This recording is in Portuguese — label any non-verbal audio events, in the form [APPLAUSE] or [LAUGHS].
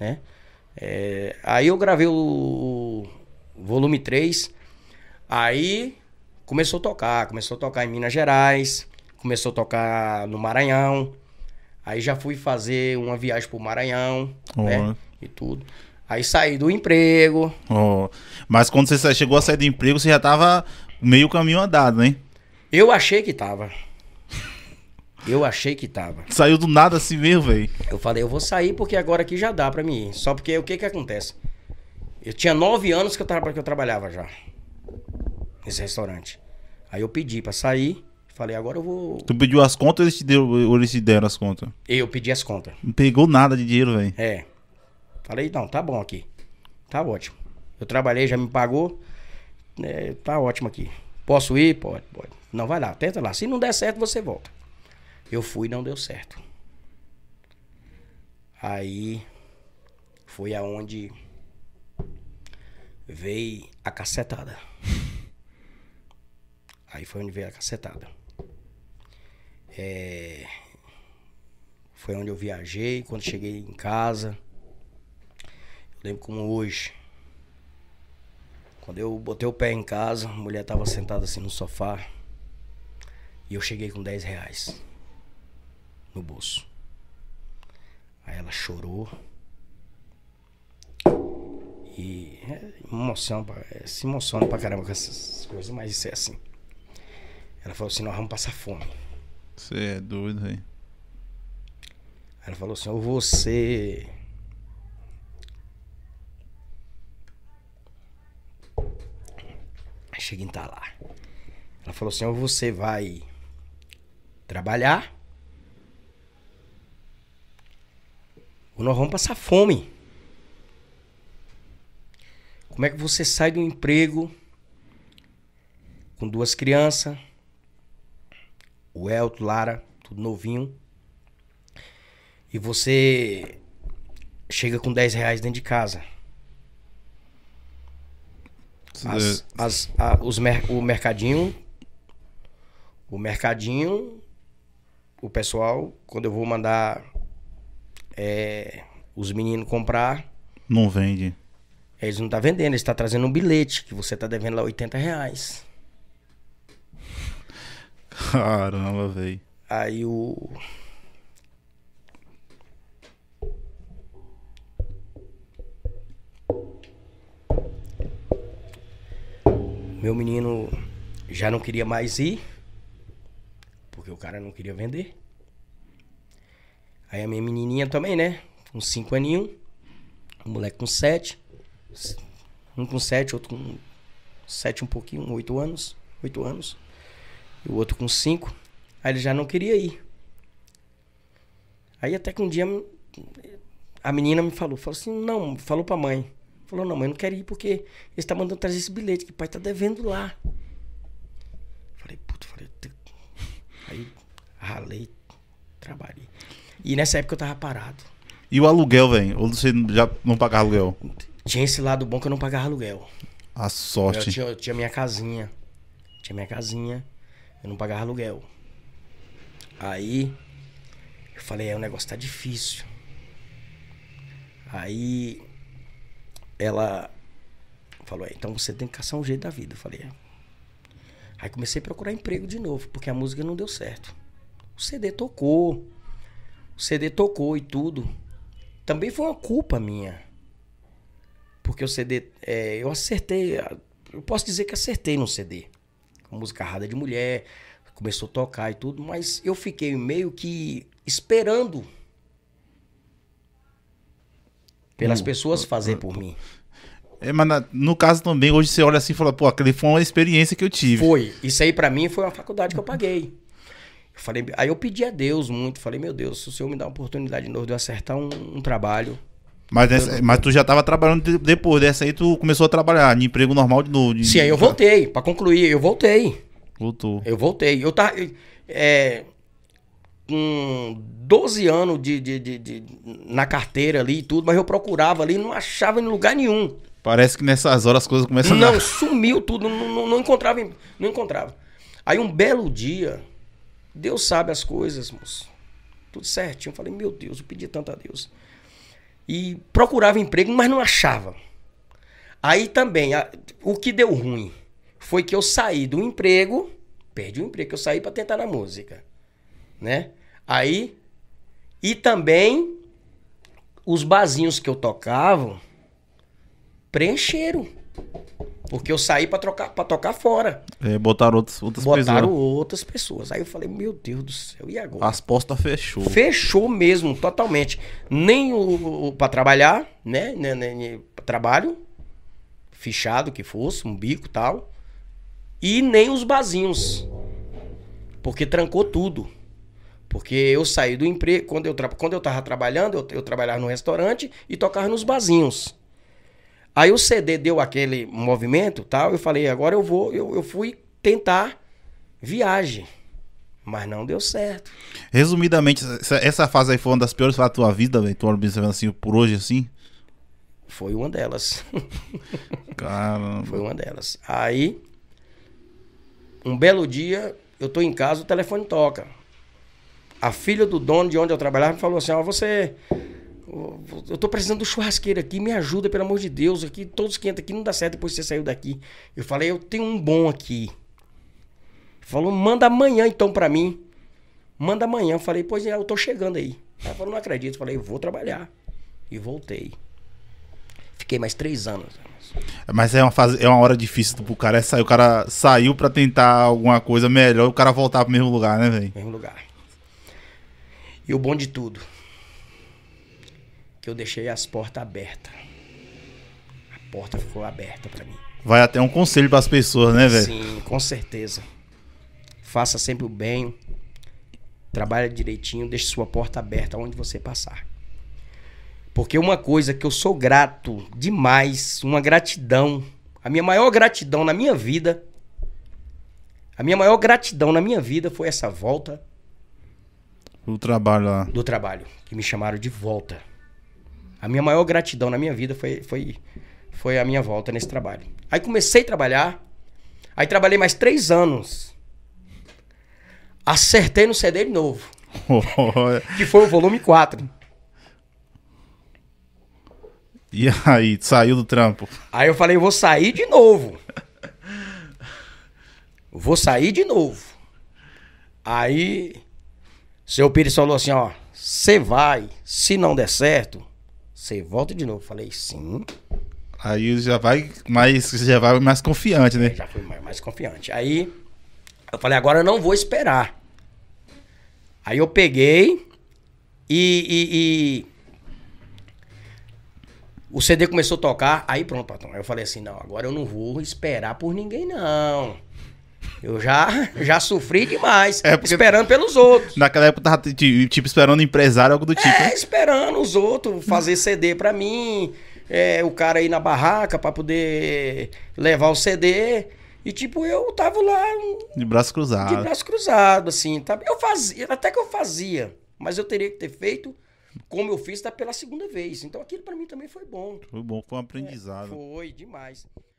né? É, aí eu gravei o volume 3, aí começou a tocar, começou a tocar em Minas Gerais, começou a tocar no Maranhão, aí já fui fazer uma viagem pro Maranhão, né? E tudo. Aí saí do emprego. Oh, mas quando você chegou a sair do emprego, você já tava meio caminho andado, né? Eu achei que tava. Eu achei que tava. Saiu do nada assim mesmo, velho. Eu falei, eu vou sair porque agora aqui já dá pra mim ir. Só porque o que que acontece? Eu tinha nove anos que eu, que eu trabalhava já. Nesse restaurante. Aí eu pedi pra sair. Falei, agora eu vou. Tu pediu as contas ou eles te, deu, ou eles te deram as contas? Eu pedi as contas. Não pegou nada de dinheiro, velho. É. Falei, não, tá bom aqui. Tá ótimo. Eu trabalhei, já me pagou. É, tá ótimo aqui. Posso ir? Pode, pode. Não, vai lá, tenta lá. Se não der certo, você volta. Eu fui e não deu certo. Aí foi aonde veio a cacetada. Aí foi onde veio a cacetada. É... Foi onde eu viajei, quando cheguei em casa. Eu lembro como hoje. Quando eu botei o pé em casa, a mulher estava sentada assim no sofá. E eu cheguei com 10 reais no bolso. Aí ela chorou. E é, emoção, é, se emociona pra caramba com essas coisas, mas isso é assim. Ela falou assim: nós vamos passar fome. Você é doido, hein? Ela falou assim: ou você. Chega em tá lá. Ela falou assim: ou você vai trabalhar ou nós vamos passar fome. Como é que você sai de um emprego com duas crianças, o Elton, Lara, tudo novinho, e você chega com 10 reais dentro de casa? As, é. as, a, os mer o mercadinho. O mercadinho. O pessoal, quando eu vou mandar é, os meninos comprar. Não vende. Eles não tá vendendo, eles tá trazendo um bilhete que você está devendo lá 80 reais. Caramba, velho. Aí o. Meu menino já não queria mais ir, porque o cara não queria vender. Aí a minha menininha também, né? Com 5 aninhos. Um moleque com 7. Um com 7, outro com 7 um pouquinho, 8 anos. 8 anos. E o outro com 5. Aí ele já não queria ir. Aí até que um dia a menina me falou, falou assim, não, falou pra mãe. Falou, não, mãe, eu não quero ir porque ele está mandando trazer esse bilhete que o pai tá devendo lá. Falei, puto, falei. Aí ralei, trabalhei. E nessa época eu tava parado. E o aluguel, velho? Ou você já não pagava aluguel? Tinha esse lado bom que eu não pagava aluguel. A sorte. Eu tinha, eu tinha minha casinha. Tinha minha casinha. Eu não pagava aluguel. Aí eu falei, é, o negócio tá difícil. Aí ela falou, é, então você tem que caçar um jeito da vida. Eu falei, é. Aí comecei a procurar emprego de novo, porque a música não deu certo. O CD tocou. O CD tocou e tudo. Também foi uma culpa minha. Porque o CD. É, eu acertei. Eu posso dizer que acertei no CD. com Música errada de mulher. Começou a tocar e tudo. Mas eu fiquei meio que esperando. Pelas hum. pessoas fazer por mim. É, mas na, no caso também, hoje você olha assim e fala, pô, aquele foi uma experiência que eu tive. Foi. Isso aí para mim foi uma faculdade que eu paguei. Falei, aí eu pedi a Deus muito, falei, meu Deus, se o senhor me dá uma oportunidade de novo de eu acertar um, um trabalho. Mas, nessa, mas tu já estava trabalhando depois dessa aí, tu começou a trabalhar em emprego normal de novo. De... Sim, aí eu voltei, para concluir, eu voltei. Voltou. Eu voltei. Eu tava. É, com 12 anos de, de, de, de, na carteira ali e tudo, mas eu procurava ali e não achava em lugar nenhum. Parece que nessas horas as coisas começam não, a. Não, sumiu tudo, não, não, não encontrava. Não encontrava. Aí um belo dia, Deus sabe as coisas, moço. Tudo certinho. Eu falei, meu Deus, eu pedi tanto a Deus. E procurava emprego, mas não achava. Aí também, a, o que deu ruim foi que eu saí do emprego, perdi o emprego, eu saí para tentar na música, né? Aí e também os barzinhos que eu tocava preencheram. Porque eu saí para trocar para tocar fora. É, botaram outros, outras botaram pessoas. Botaram né? outras pessoas. Aí eu falei, meu Deus do céu, e agora? As postas fechou. Fechou mesmo, totalmente. Nem o, o para trabalhar, né? trabalho, fichado que fosse, um bico tal. E nem os bazinhos. Porque trancou tudo. Porque eu saí do emprego. Quando eu, tra... quando eu tava trabalhando, eu, eu trabalhava no restaurante e tocava nos bazinhos. Aí o CD deu aquele movimento tal. Eu falei, agora eu vou. Eu, eu fui tentar viagem. Mas não deu certo. Resumidamente, essa, essa fase aí foi uma das piores da tua vida, velho. Tu observando assim, por hoje assim? Foi uma delas. [LAUGHS] Caramba. Foi uma delas. Aí, um belo dia, eu tô em casa, o telefone toca. A filha do dono de onde eu trabalhava me falou assim: Ó, oh, você eu tô precisando do churrasqueiro aqui, me ajuda, pelo amor de Deus, aqui todos quentes aqui não dá certo depois que você saiu daqui. Eu falei, eu tenho um bom aqui. Falou, manda amanhã então para mim. Manda amanhã. Eu falei, pois é, eu tô chegando aí. Ela falou, não acredito. Eu falei, eu vou trabalhar. E voltei. Fiquei mais três anos. Mas é uma, fase, é uma hora difícil pro cara. É sair, o cara saiu para tentar alguma coisa melhor o cara voltar pro mesmo lugar, né, velho? Mesmo lugar. E o bom de tudo, eu deixei as portas abertas. A porta ficou aberta para mim. Vai até um conselho para as pessoas, né, velho? Sim, com certeza. Faça sempre o bem, trabalha direitinho, deixe sua porta aberta onde você passar. Porque uma coisa que eu sou grato demais, uma gratidão, a minha maior gratidão na minha vida, a minha maior gratidão na minha vida foi essa volta do trabalho lá. Do trabalho, que me chamaram de volta. A minha maior gratidão na minha vida foi, foi, foi a minha volta nesse trabalho. Aí comecei a trabalhar, aí trabalhei mais três anos. Acertei no CD de novo. [LAUGHS] que foi o volume 4. E aí, saiu do trampo. Aí eu falei, vou sair de novo. vou sair de novo. Aí, seu Pires falou assim, ó, você vai, se não der certo, você volta de novo. Falei, sim. Aí já vai mais, já vai mais confiante, né? É, já fui mais, mais confiante. Aí eu falei, agora eu não vou esperar. Aí eu peguei e, e, e... O CD começou a tocar, aí pronto, Patão. Aí eu falei assim: não, agora eu não vou esperar por ninguém, não. Eu já, já sofri demais, é porque... esperando pelos outros. Naquela época eu tava tipo esperando empresário, algo do é, tipo. É, né? esperando os outros fazer CD pra mim, é, o cara ir na barraca pra poder levar o CD. E tipo, eu tava lá. De braço cruzado. De braço cruzado, assim. Tá? Eu fazia, até que eu fazia, mas eu teria que ter feito como eu fiz tá pela segunda vez. Então aquilo para mim também foi bom. Foi bom, foi um aprendizado. É, foi demais.